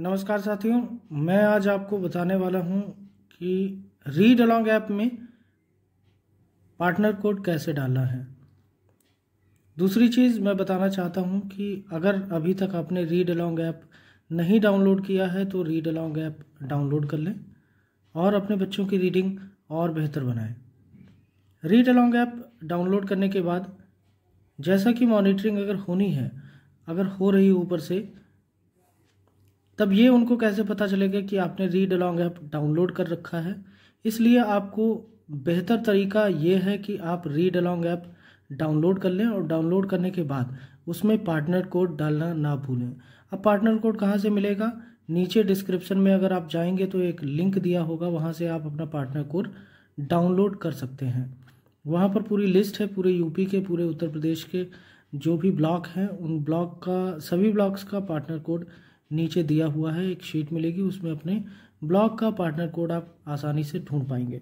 नमस्कार साथियों मैं आज आपको बताने वाला हूं कि रीड अलॉन्ग ऐप में पार्टनर कोड कैसे डालना है दूसरी चीज़ मैं बताना चाहता हूं कि अगर अभी तक आपने रीड अलॉन्ग ऐप नहीं डाउनलोड किया है तो रीड अलॉन्ग ऐप डाउनलोड कर लें और अपने बच्चों की रीडिंग और बेहतर बनाएं रीड अलॉन्ग ऐप डाउनलोड करने के बाद जैसा कि मॉनिटरिंग अगर होनी है अगर हो रही ऊपर से तब ये उनको कैसे पता चलेगा कि आपने रीड अलॉन्ग ऐप डाउनलोड कर रखा है इसलिए आपको बेहतर तरीका ये है कि आप रीड अलॉन्ग ऐप डाउनलोड कर लें और डाउनलोड करने के बाद उसमें पार्टनर कोड डालना ना भूलें अब पार्टनर कोड कहाँ से मिलेगा नीचे डिस्क्रिप्शन में अगर आप जाएंगे तो एक लिंक दिया होगा वहाँ से आप अपना पार्टनर कोड डाउनलोड कर सकते हैं वहाँ पर पूरी लिस्ट है पूरे यूपी के पूरे उत्तर प्रदेश के जो भी ब्लॉक हैं उन ब्लॉक का सभी ब्लॉक्स का पार्टनर कोड नीचे दिया हुआ है एक शीट मिलेगी उसमें अपने ब्लॉग का पार्टनर कोड आप आसानी से ढूंढ पाएंगे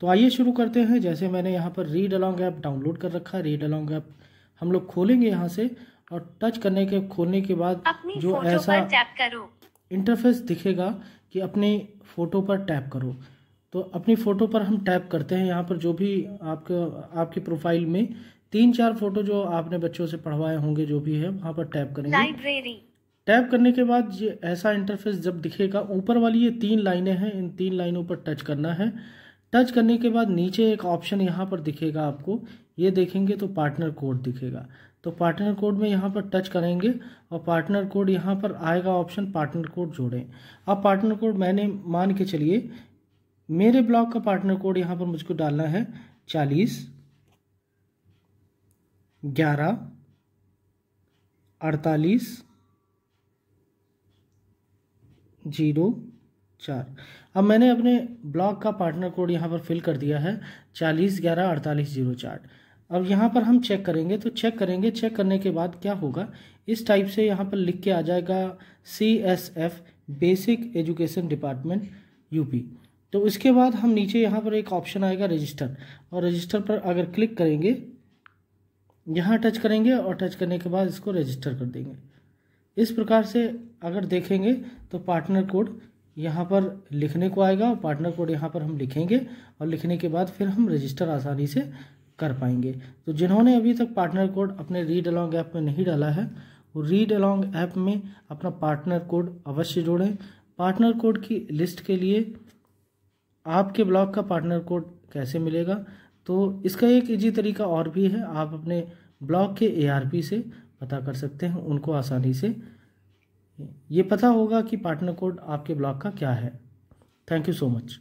तो आइए शुरू करते हैं जैसे मैंने यहाँ पर रीड अलॉन्ग ऐप डाउनलोड कर रखा है रीड अलॉन्ग ऐप हम लोग खोलेंगे यहाँ से और टच करने के खोलने के बाद जो ऐसा इंटरफेस दिखेगा कि अपनी फ़ोटो पर टैप करो तो अपनी फ़ोटो पर हम टैप करते हैं यहाँ पर जो भी आपके आपके प्रोफाइल में तीन चार फोटो जो आपने बच्चों से पढ़वाए होंगे जो भी है वहाँ पर टैप करेंगे लाइब्रेरी टैप करने के बाद ये ऐसा इंटरफेस जब दिखेगा ऊपर वाली ये तीन लाइनें हैं इन तीन लाइनों पर टच करना है टच करने के बाद नीचे एक ऑप्शन यहाँ पर दिखेगा आपको ये देखेंगे तो पार्टनर कोड दिखेगा तो पार्टनर कोड में यहाँ पर टच करेंगे और पार्टनर कोड यहाँ पर आएगा ऑप्शन पार्टनर कोड जोड़ें अब पार्टनर कोड मैंने मान के चलिए मेरे ब्लॉक का पार्टनर कोड यहाँ पर मुझको डालना है चालीस ग्यारह अड़तालीस जीरो चार अब मैंने अपने ब्लॉक का पार्टनर कोड यहाँ पर फिल कर दिया है चालीस ग्यारह अड़तालीस जीरो चार अब यहाँ पर हम चेक करेंगे तो चेक करेंगे चेक करने के बाद क्या होगा इस टाइप से यहाँ पर लिख के आ जाएगा C S F basic education department UP तो इसके बाद हम नीचे यहाँ पर एक ऑप्शन आएगा रजिस्टर और रजिस्टर पर अगर क्लिक करेंगे यहाँ टच करेंगे और टच करने के बाद इसको रजिस्टर कर देंगे इस प्रकार से अगर देखेंगे तो पार्टनर कोड यहाँ पर लिखने को आएगा और पार्टनर कोड यहाँ पर हम लिखेंगे और लिखने के बाद फिर हम रजिस्टर आसानी से कर पाएंगे तो जिन्होंने अभी तक पार्टनर कोड अपने रीड अलॉन्ग ऐप में नहीं डाला है वो रीड अलॉन्ग ऐप में अपना पार्टनर कोड अवश्य जोड़ें पार्टनर कोड की लिस्ट के लिए आपके ब्लॉग का पार्टनर कोड कैसे मिलेगा तो इसका एक ईजी तरीका और भी है आप अपने ब्लॉग के एआरपी से पता कर सकते हैं उनको आसानी से ये पता होगा कि पार्टनर कोड आपके ब्लॉक का क्या है थैंक यू सो मच